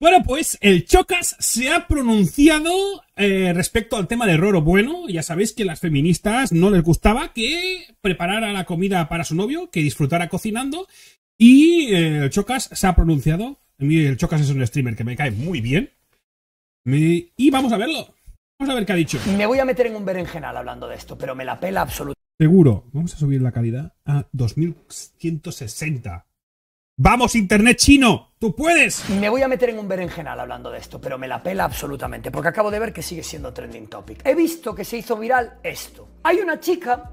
Bueno, pues el Chocas se ha pronunciado eh, respecto al tema de Roro Bueno. Ya sabéis que a las feministas no les gustaba que preparara la comida para su novio, que disfrutara cocinando. Y eh, el Chocas se ha pronunciado. El Chocas es un streamer que me cae muy bien. Y vamos a verlo. Vamos a ver qué ha dicho. Me voy a meter en un berenjenal hablando de esto, pero me la pela absolutamente. Seguro. Vamos a subir la calidad a 2160. Vamos, Internet chino, tú puedes. Me voy a meter en un berenjenal hablando de esto, pero me la pela absolutamente, porque acabo de ver que sigue siendo trending topic. He visto que se hizo viral esto. Hay una chica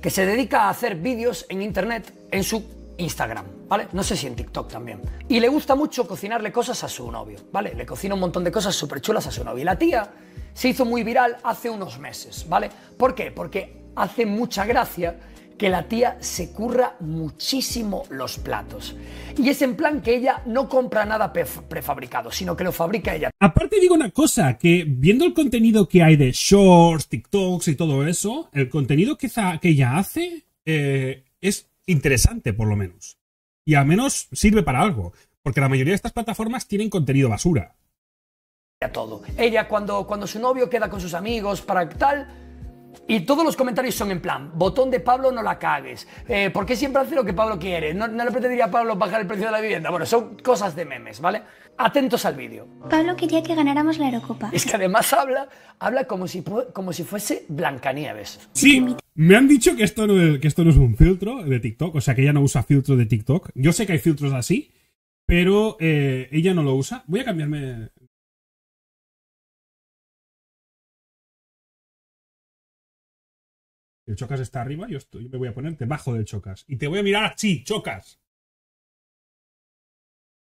que se dedica a hacer vídeos en Internet en su Instagram, ¿vale? No sé si en TikTok también. Y le gusta mucho cocinarle cosas a su novio, ¿vale? Le cocina un montón de cosas súper chulas a su novio. Y la tía se hizo muy viral hace unos meses, ¿vale? ¿Por qué? Porque hace mucha gracia que la tía se curra muchísimo los platos. Y es en plan que ella no compra nada prefabricado, sino que lo fabrica ella. Aparte digo una cosa, que viendo el contenido que hay de shorts, TikToks y todo eso, el contenido que, ella hace eh, es interesante por lo menos. Y al menos sirve para algo, porque la mayoría de estas plataformas tienen contenido basura. Todo. Ella cuando, cuando su novio queda con sus amigos para tal y todos los comentarios son en plan, botón de Pablo no la cagues, eh, ¿por qué siempre hace lo que Pablo quiere? No, le pretendería a Pablo bajar el precio de la vivienda. Bueno, son cosas de memes, ¿vale? Atentos al vídeo. Pablo quería que ganáramos la Eurocopa. Es que además habla, habla como si, como si fuese Blancanieves. Sí, me han dicho que esto, no es, que esto no es un filtro de TikTok, o sea que ella no usa filtro de TikTok. Yo sé que hay filtros así, pero eh, ella no lo usa. Voy a cambiarme El chocas está arriba, y yo me voy a poner debajo del chocas. Y te voy a mirar así, chocas.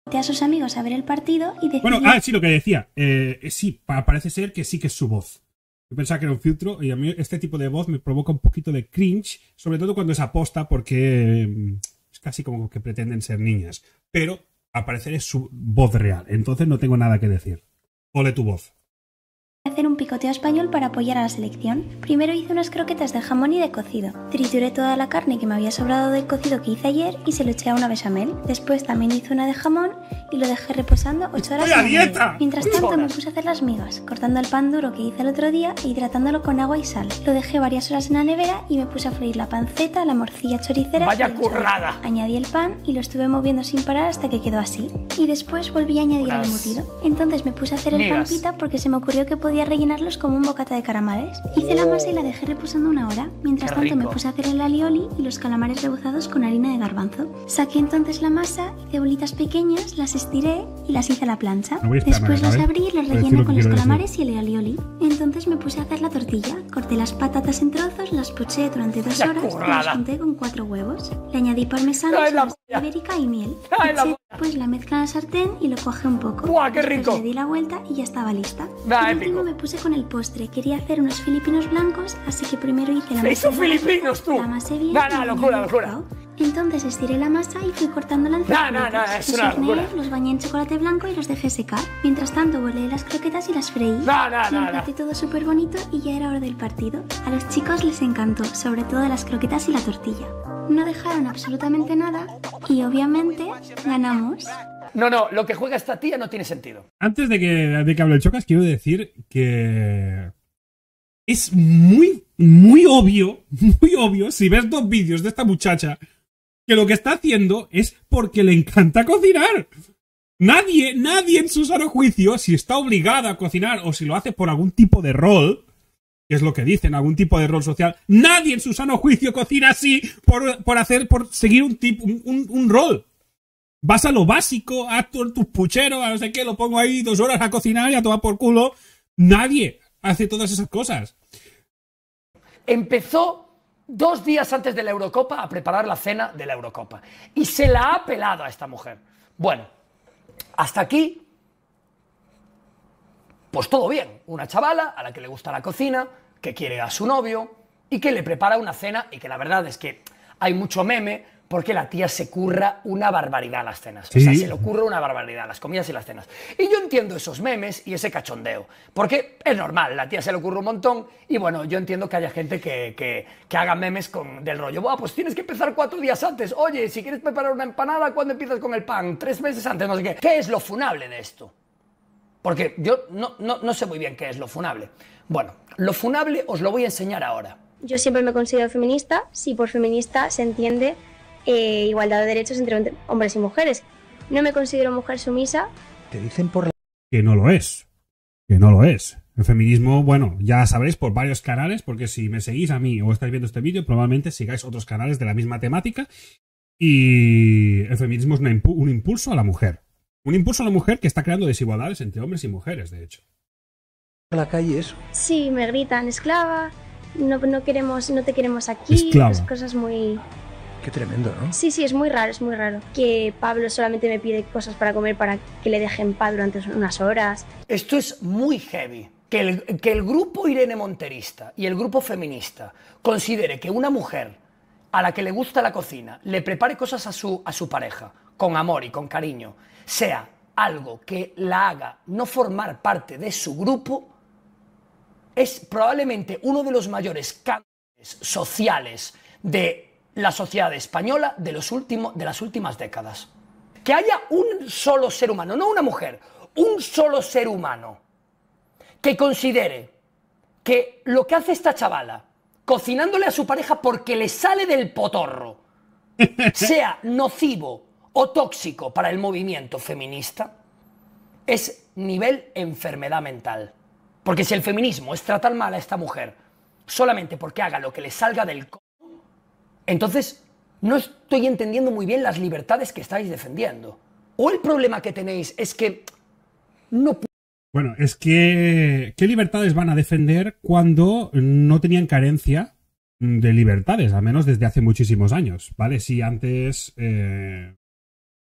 A sus amigos a ver el partido y Bueno, ah, sí, lo que decía. Eh, sí, parece ser que sí que es su voz. Yo pensaba que era un filtro y a mí este tipo de voz me provoca un poquito de cringe, sobre todo cuando es aposta porque mm, es casi como que pretenden ser niñas. Pero al parecer es su voz real, entonces no tengo nada que decir. Ole tu voz hacer un picoteo español para apoyar a la selección. Primero hice unas croquetas de jamón y de cocido. Trituré toda la carne que me había sobrado del cocido que hice ayer y se lo eché a una bechamel. Después también hice una de jamón y lo dejé reposando 8 horas. Mientras tanto me puse a hacer las migas, cortando el pan duro que hice el otro día e hidratándolo con agua y sal. Lo dejé varias horas en la nevera y me puse a freír la panceta, la morcilla choricera. ¡Vaya currada! Añadí el pan y lo estuve moviendo sin parar hasta que quedó así. Y después volví a añadir el embutido. Entonces me puse a hacer el migas. porque se me ocurrió que podía a rellenarlos como un bocata de caramales. Hice la masa y la dejé reposando una hora. Mientras tanto me puse a hacer el alioli y los calamares rebozados con harina de garbanzo. Saqué entonces la masa, hice bolitas pequeñas, las estiré y las hice a la plancha. Después las ¿eh? abrí y las relleno con los calamares y el alioli. Entonces me puse a hacer la tortilla. Corté las patatas en trozos, las poché durante dos horas y las junté con cuatro huevos. Le añadí parmesano américa y miel. pues la mezcla en la sartén y lo coge un poco. qué rico! Le di la vuelta y ya estaba lista. Da, y último me puse con el postre. Quería hacer unos filipinos blancos, así que primero hice la masa. filipinos tú! La bien. locura, locura. Entonces estiré la masa y fui cortándola en No, no, no, los Los bañé en chocolate blanco y los dejé secar. Mientras tanto, volé las croquetas y las freí. No, todo súper bonito y ya era hora del partido. A los chicos les encantó, sobre todo las croquetas y la tortilla. No dejaron absolutamente nada y obviamente ganamos. No, no, lo que juega esta tía no tiene sentido. Antes de que, de que hable el Chocas, quiero decir que es muy, muy obvio, muy obvio, si ves dos vídeos de esta muchacha que lo que está haciendo es porque le encanta cocinar. Nadie, nadie en su sano juicio, si está obligada a cocinar o si lo hace por algún tipo de rol, que es lo que dicen, algún tipo de rol social, nadie en su sano juicio cocina así por, hacer, por seguir un, tipo un, rol. Vas a lo básico, en tus pucheros, a no sé qué, lo pongo ahí dos horas a cocinar y a tomar por culo. Nadie hace todas esas cosas. Empezó dos días antes de la Eurocopa a preparar la cena de la Eurocopa. Y se la ha pelado a esta mujer. Bueno, hasta aquí, pues todo bien. Una chavala a la que le gusta la cocina, que quiere a su novio y que le prepara una cena y que la verdad es que hay mucho meme porque la tía se curra una barbaridad las cenas. O sea, se le ocurre una barbaridad las comidas y las cenas. Y yo entiendo esos memes y ese cachondeo, porque es normal, la tía se le ocurre un montón y bueno, yo entiendo que haya gente que, que, haga memes con, del rollo, Buah, pues tienes que empezar cuatro días antes, oye, si quieres preparar una empanada, ¿cuándo empiezas con el pan? Tres meses antes, no sé qué. ¿Qué es lo funable de esto? Porque yo no, no, no sé muy bien qué es lo funable. Bueno, lo funable os lo voy a enseñar ahora. Yo siempre me considero feminista, si por feminista se entiende eh, igualdad de derechos entre hombres y mujeres. No me considero mujer sumisa. Te dicen por que no lo es, que no lo es. El feminismo, bueno, ya sabréis por varios canales, porque si me seguís a mí o estáis viendo este vídeo, probablemente sigáis otros canales de la misma temática. Y el feminismo es un impulso a la mujer. Un impulso a la mujer que está creando desigualdades entre hombres y mujeres, de hecho. la calle eso? Sí, me gritan esclava, no, no queremos, no te queremos aquí, cosas muy Qué tremendo, ¿no? Sí, sí, es muy raro, es muy raro. Que Pablo solamente me pide cosas para comer para que le dejen paz durante unas horas. Esto es muy heavy. Que el, que el grupo Irene Monterista y el grupo feminista considere que una mujer a la que le gusta la cocina le prepare cosas a su, a su pareja, con amor y con cariño, sea algo que la haga no formar parte de su grupo, es probablemente uno de los mayores cambios sociales de la sociedad española de, los últimos, de las últimas décadas. Que haya un solo ser humano, no una mujer, un solo ser humano que considere que lo que hace esta chavala, cocinándole a su pareja porque le sale del potorro, sea nocivo o tóxico para el movimiento feminista, es nivel enfermedad mental. Porque si el feminismo es tratar mal a esta mujer solamente porque haga lo que le salga del... Entonces, no estoy entendiendo muy bien las libertades que estáis defendiendo. O el problema que tenéis es que no... Bueno, es que ¿qué libertades van a defender cuando no tenían carencia de libertades, al menos desde hace muchísimos años? ¿Vale? Si antes eh,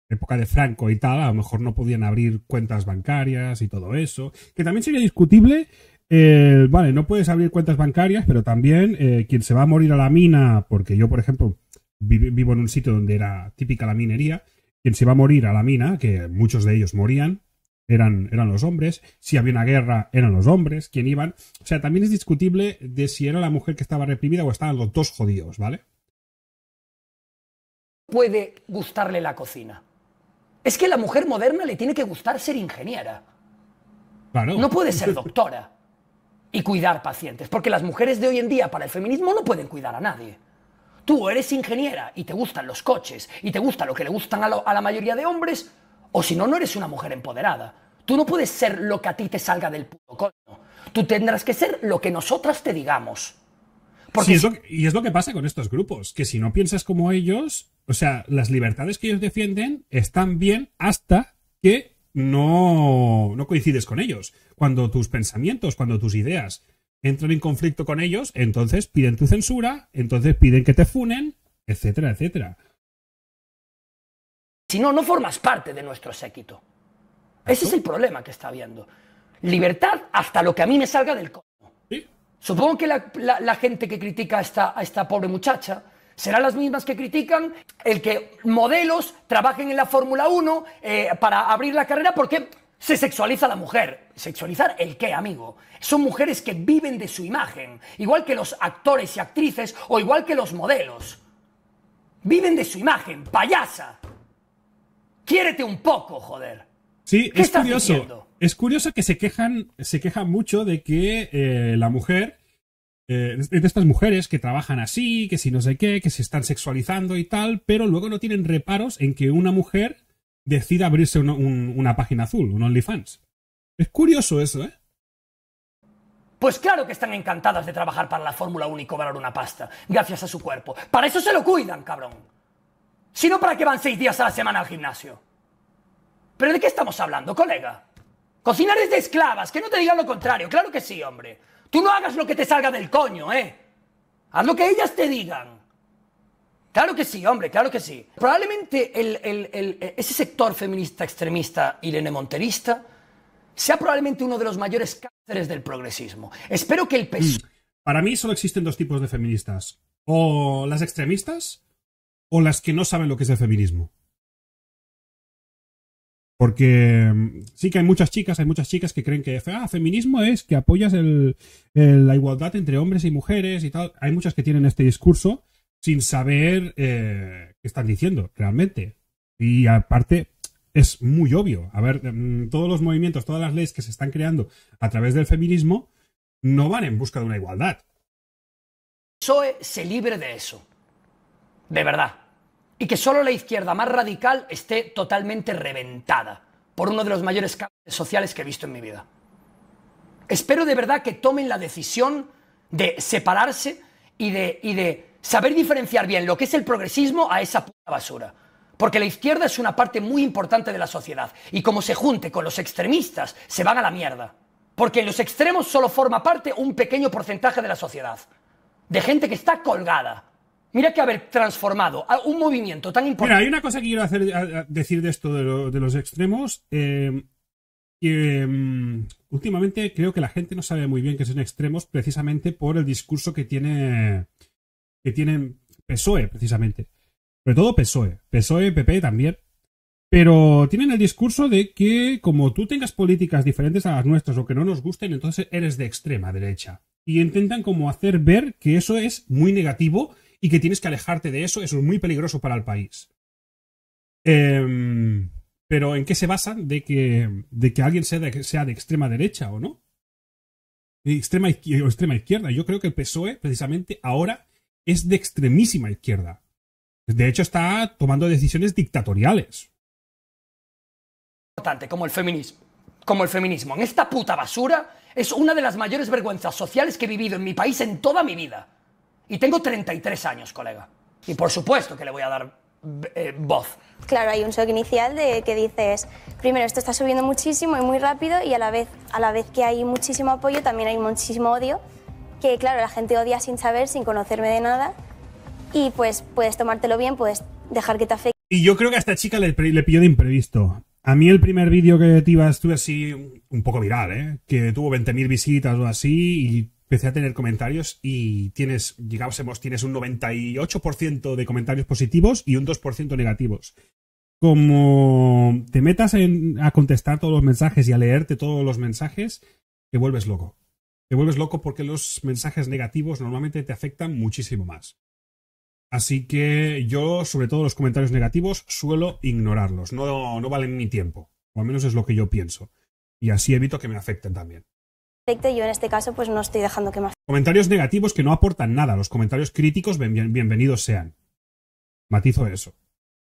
época de Franco y tal, a lo mejor no podían abrir cuentas bancarias y todo eso, que también sería discutible. Eh, vale, no puedes abrir cuentas bancarias, pero también eh, quien se va a morir a la mina, porque yo, por ejemplo, vivo en un sitio donde era típica la minería, quien se va a morir a la mina, que muchos de ellos morían, eran, eran los hombres, si había una guerra, eran los hombres quien iban. O sea, también es discutible de si era la mujer que estaba reprimida o estaban los dos jodidos, ¿vale? Puede gustarle la cocina es que la mujer moderna le tiene que gustar ser ingeniera. No puede ser doctora y cuidar pacientes, porque las mujeres de hoy en día para el feminismo no pueden cuidar a nadie. Tú eres ingeniera y te gustan los coches y te gusta lo que le gustan a, la mayoría de hombres, o si no, no eres una mujer empoderada. Tú no puedes ser lo que a ti te salga del puto coño. Tú tendrás que ser lo que nosotras te digamos. y es lo que pasa con estos grupos, que si no piensas como ellos, o sea, las libertades que ellos defienden están bien hasta que no, coincides con ellos. Cuando tus pensamientos, cuando tus ideas entran en conflicto con ellos, entonces piden tu censura, entonces piden que te funen, etcétera, etcétera. Si no, no formas parte de nuestro séquito. Ese es el problema que está habiendo. Libertad hasta lo que a mí me salga del coño. Supongo que la, gente que critica a esta pobre muchacha serán las mismas que critican el que modelos trabajen en la Fórmula 1 eh, para abrir la carrera porque se sexualiza la mujer. ¿Sexualizar el qué, amigo? Son mujeres que viven de su imagen, igual que los actores y actrices o igual que los modelos. Viven de su imagen, payasa. Quiérete un poco, joder. Sí, es curioso. Es curioso que se quejan, se quejan mucho de que eh, la mujer eh, de estas mujeres que trabajan así, que si no sé qué, que se están sexualizando y tal, pero luego no tienen reparos en que una mujer decida abrirse una página azul, un OnlyFans. Es curioso eso, ¿eh? Pues claro que están encantadas de trabajar para la Fórmula 1 y cobrar una pasta, gracias a su cuerpo. Para eso se lo cuidan, cabrón. Si no, ¿para qué van seis días a la semana al gimnasio? ¿Pero de qué estamos hablando, colega? Cocinar es de esclavas, que no te digan lo contrario, claro que sí, hombre. Tú no hagas lo que te salga del coño, ¿eh? Haz lo que ellas te digan. Claro que sí, hombre, claro que sí. Probablemente e, ese sector feminista extremista y Monterista sea probablemente uno de los mayores cánceres del progresismo. Espero que el mm. PSOE... Para mí solo existen dos tipos de feministas. O las extremistas o las que no saben lo que es el feminismo. Porque mm, sí que hay muchas chicas, hay muchas chicas que creen que ah, feminismo es que apoyas la igualdad entre hombres y mujeres y tal. Hay muchas que tienen este discurso sin saber eh, qué están diciendo realmente. Y aparte, es muy obvio. A ver, mm, todos los movimientos, todas las leyes que se están creando a través del feminismo no van en busca de una igualdad. PSOE se libre de eso. De verdad y que solo la izquierda más radical esté totalmente reventada por uno de los mayores cambios sociales que he visto en mi vida. Espero de verdad que tomen la decisión de separarse y de, y de saber diferenciar bien lo que es el progresismo a esa puta basura. Porque la izquierda es una parte muy importante de la sociedad y como se junte con los extremistas, se van a la mierda. Porque en los extremos solo forma parte un pequeño porcentaje de la sociedad, de gente que está colgada Mira que haber transformado un movimiento tan importante. Mira, hay una cosa que quiero hacer, decir de esto de, los extremos. Eh, em, últimamente creo que la gente no sabe muy bien que son extremos precisamente por el discurso que tiene que tienen PSOE, precisamente. Sobre todo PSOE. PSOE, PP también. Pero tienen el discurso de que como tú tengas políticas diferentes a las nuestras o que no nos gusten, entonces eres de extrema derecha. Y intentan como hacer ver que eso es muy negativo y que tienes que alejarte de eso. Eso es muy peligroso para el país. Em, pero ¿en qué se basan de que, alguien sea de, extrema derecha o no? extrema, o extrema izquierda. Yo creo que el PSOE, precisamente ahora, es de extremísima izquierda. De hecho, está tomando decisiones dictatoriales. Importante, como el feminismo. Como el feminismo. En esta puta basura es una de las mayores vergüenzas sociales que he vivido en mi país en toda mi vida. Y tengo 33 años, colega. Y por supuesto que le voy a dar eh, voz. Claro, hay un shock inicial de que dices, primero, esto está subiendo muchísimo y muy rápido y a la vez, a la vez que hay muchísimo apoyo, también hay muchísimo odio, que claro, la gente odia sin saber, sin conocerme de nada y pues puedes tomártelo bien, puedes dejar que te afecte. Y yo creo que a esta chica le, le pilló de imprevisto. A mí el primer vídeo que te iba, estuve así un poco viral, ¿eh? Que tuvo 20.000 visitas o así y empecé a tener comentarios y tienes, digamos, tienes un 98% de comentarios positivos y un 2% negativos. Como te metas a contestar todos los mensajes y a leerte todos los mensajes, te vuelves loco. Te vuelves loco porque los mensajes negativos normalmente te afectan muchísimo más. Así que yo, sobre todo los comentarios negativos, suelo ignorarlos. no valen mi tiempo. O al menos es lo que yo pienso. Y así evito que me afecten también yo en este caso pues no estoy dejando que más Comentarios negativos que no aportan nada, los comentarios críticos bien, bienvenidos sean. Matizo eso.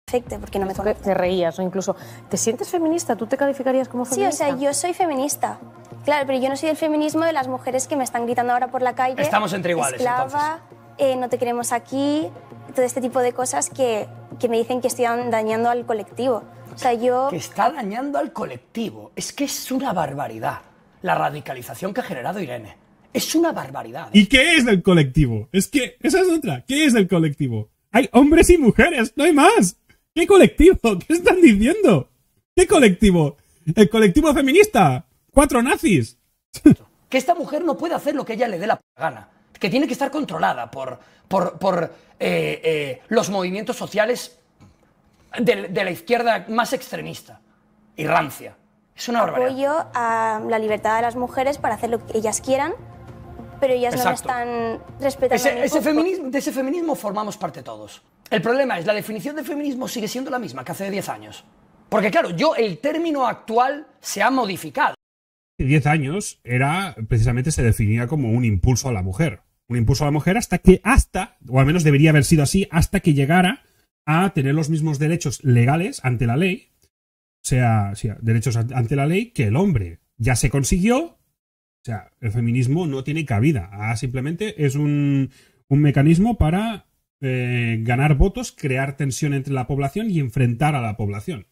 Afecte, porque no me te, te reías o incluso, ¿te sientes feminista? ¿Tú te calificarías como feminista? Sí, o sea, yo soy feminista. Claro, pero yo no soy del feminismo de las mujeres que me están gritando ahora por la calle. Estamos entre iguales. Esclava, eh, no te queremos aquí, todo este tipo de cosas que, que me dicen que estoy dañando al colectivo. O sea, yo... Que está dañando al colectivo. Es que es una barbaridad la radicalización que ha generado Irene. Es una barbaridad. ¿Y ¿eh? qué es el colectivo? Es que esa es otra. ¿Qué es el colectivo? Hay hombres y mujeres, no hay más. ¿Qué colectivo? ¿Qué están diciendo? ¿Qué colectivo? El colectivo feminista. Cuatro nazis. Que esta mujer no puede hacer lo que ella le dé la gana. Que tiene que estar controlada por, por, eh, eh, los movimientos sociales de, de la izquierda más extremista y rancia. Es una Apoyo a la libertad de las mujeres para hacer lo que ellas quieran, pero ellas no están respetando. Ese, feminismo, de ese feminismo formamos parte todos. El problema es, la definición de feminismo sigue siendo la misma que hace 10 años. Porque claro, yo, el término actual se ha modificado. 10 años era, precisamente se definía como un impulso a la mujer. Un impulso a la mujer hasta que, hasta, o al menos debería haber sido así, hasta que llegara a tener los mismos derechos legales ante la ley sea, derechos ante la ley que el hombre. Ya se consiguió, o sea, el feminismo no tiene cabida. Ah, simplemente es un, un mecanismo para eh, ganar votos, crear tensión entre la población y enfrentar a la población.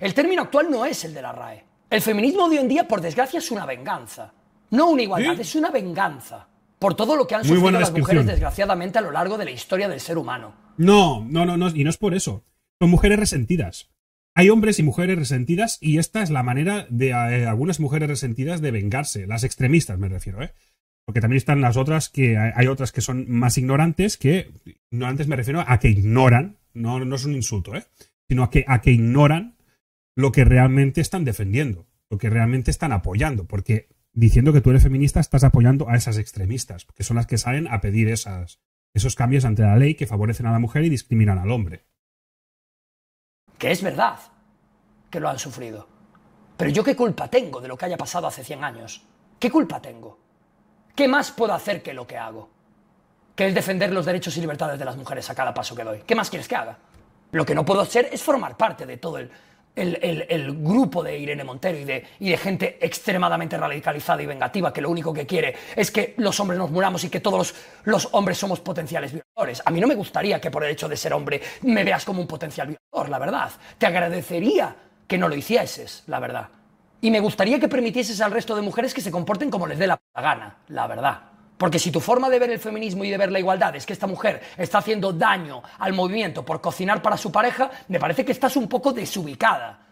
El término actual no es el de la RAE. El feminismo de hoy en día, por desgracia, es una venganza. No una igualdad, es una venganza. Por todo lo que han sufrido las mujeres, desgraciadamente, a lo largo de la historia del ser humano. No, no, no, no, y no es por eso son mujeres resentidas. Hay hombres y mujeres resentidas y esta es la manera de eh, algunas mujeres resentidas de vengarse, las extremistas me refiero, ¿eh? Porque también están las otras que hay otras que son más ignorantes que no antes me refiero a que ignoran, no, no es un insulto, ¿eh? sino a que, a que ignoran lo que realmente están defendiendo, lo que realmente están apoyando, porque diciendo que tú eres feminista estás apoyando a esas extremistas, que son las que salen a pedir esas, esos cambios ante la ley que favorecen a la mujer y discriminan al hombre que es verdad que lo han sufrido. Pero yo qué culpa tengo de lo que haya pasado hace 100 años? ¿Qué culpa tengo? ¿Qué más puedo hacer que lo que hago? Que es defender los derechos y libertades de las mujeres a cada paso que doy. ¿Qué más quieres que haga? Lo que no puedo hacer es formar parte de todo el, grupo de Irene Montero y de, gente extremadamente radicalizada y vengativa que lo único que quiere es que los hombres nos muramos y que todos los, los hombres somos potenciales a mí no me gustaría que por el hecho de ser hombre me veas como un potencial violador, la verdad. Te agradecería que no lo hicieses, la verdad. Y me gustaría que permitieses al resto de mujeres que se comporten como les dé la gana, la verdad. Porque si tu forma de ver el feminismo y de ver la igualdad es que esta mujer está haciendo daño al movimiento por cocinar para su pareja, me parece que estás un poco desubicada.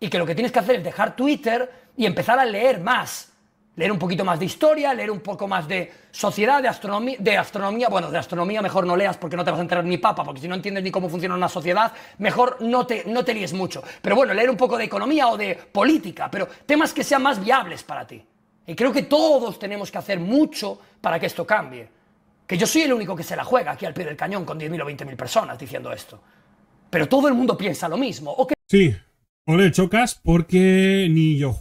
Y que lo que tienes que hacer es dejar Twitter y empezar a leer más leer un poquito más de historia, leer un poco más de sociedad, de astronomía, de astronomía, bueno, de astronomía mejor no leas porque no te vas a enterar ni papa, porque si no entiendes ni cómo funciona una sociedad, mejor no te, no te líes mucho. Pero bueno, leer un poco de economía o de política, pero temas que sean más viables para ti. Y creo que todos tenemos que hacer mucho para que esto cambie. Que yo soy el único que se la juega aquí al pie del cañón con 10.000 o 20.000 personas diciendo esto. Pero todo el mundo piensa lo mismo. Sí, Ole le chocas porque ni Yo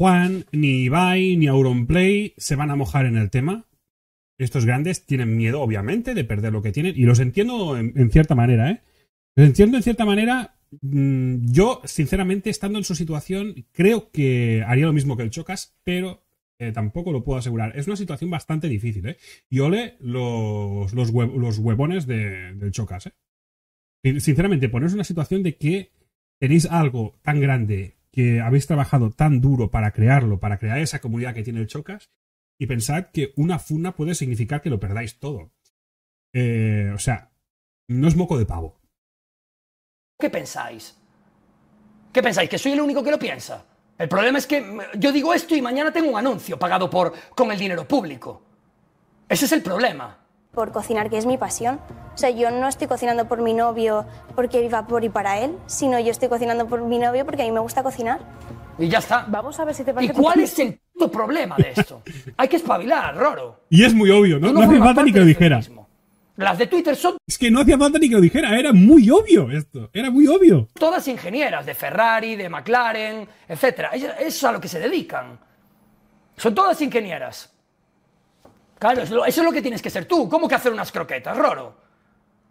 ni Ibai, ni Auronplay se van a mojar en el tema. Estos grandes tienen miedo, obviamente, de perder lo que tienen. Y los entiendo en, cierta manera, ¿eh? Los entiendo en cierta manera. Mm, yo, sinceramente, estando en su situación, creo que haría lo mismo que el Chocas, pero eh, tampoco lo puedo asegurar. Es una situación bastante difícil, ¿eh? Y ole los, los, huevones de, del Chocas, ¿eh? Sinceramente, ponerse una situación de que tenéis algo tan grande que habéis trabajado tan duro para crearlo, para crear esa comunidad que tiene el Chocas, y pensad que una funa puede significar que lo perdáis todo. Eh, o sea, no es moco de pavo. ¿Qué pensáis? ¿Qué pensáis? ¿Que soy el único que lo piensa? El problema es que yo digo esto y mañana tengo un anuncio pagado por, con el dinero público. Ese es el problema por cocinar, que es mi pasión. O sea, yo no estoy cocinando por mi novio porque viva por y para él, sino yo estoy cocinando por mi novio porque a mí me gusta cocinar. Y ya está. Vamos a ver si te parece. ¿Y cuál es el problema de esto? Hay que espabilar, Roro. Y es muy obvio, ¿no? No, no hacía falta ni que lo dijera. Las de Twitter son. Es que no hacía falta ni que lo dijera, era muy obvio esto. Era muy obvio. Todas ingenieras, de Ferrari, de McLaren, etc. Eso es a lo que se dedican. Son todas ingenieras. Claro, eso es lo que tienes que ser tú. ¿Cómo que hacer unas croquetas, Roro?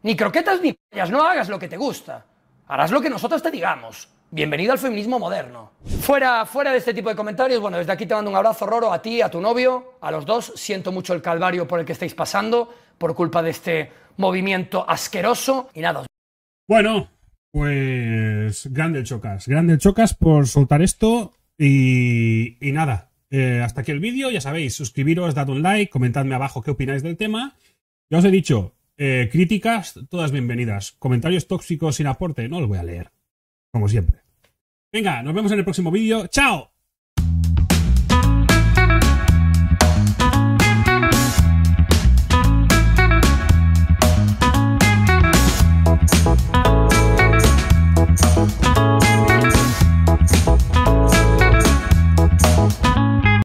Ni croquetas ni payas. no hagas lo que te gusta. Harás lo que nosotros te digamos. Bienvenido al feminismo moderno. Fuera, fuera de este tipo de comentarios, bueno, desde aquí te mando un abrazo, Roro, a ti, a tu novio, a los dos. Siento mucho el calvario por el que estáis pasando, por culpa de este movimiento asqueroso. Y nada. Bueno, pues grande Chocas. Grande Chocas por soltar esto y, y nada. Eh, hasta aquí el vídeo, ya sabéis, suscribiros, dad un like, comentadme abajo qué opináis del tema. Ya os he dicho, eh, críticas, todas bienvenidas. Comentarios tóxicos sin aporte, no los voy a leer, como siempre. Venga, nos vemos en el próximo vídeo. ¡Chao!